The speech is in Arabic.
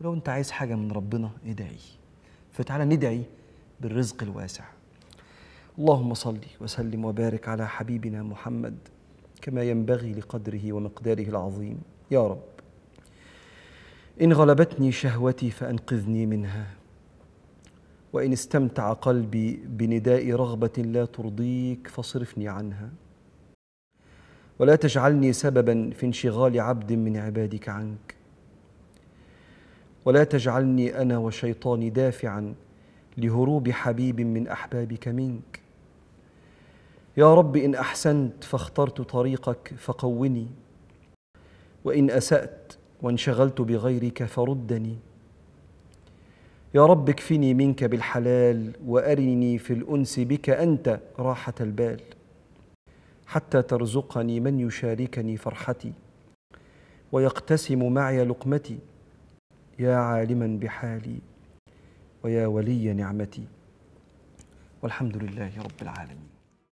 ولو انت عايز حاجه من ربنا ادعي فتعالى ندعي بالرزق الواسع اللهم صل وسلم وبارك على حبيبنا محمد كما ينبغي لقدره ومقداره العظيم يا رب ان غلبتني شهوتي فانقذني منها وان استمتع قلبي بنداء رغبه لا ترضيك فاصرفني عنها ولا تجعلني سببا في انشغال عبد من عبادك عنك ولا تجعلني انا وشيطاني دافعا لهروب حبيب من احبابك منك يا رب ان احسنت فاخترت طريقك فقوني وان اسات وانشغلت بغيرك فردني يا رب اكفني منك بالحلال وارني في الانس بك انت راحه البال حتى ترزقني من يشاركني فرحتي ويقتسم معي لقمتي يا عالما بحالي ويا ولي نعمتي والحمد لله رب العالمين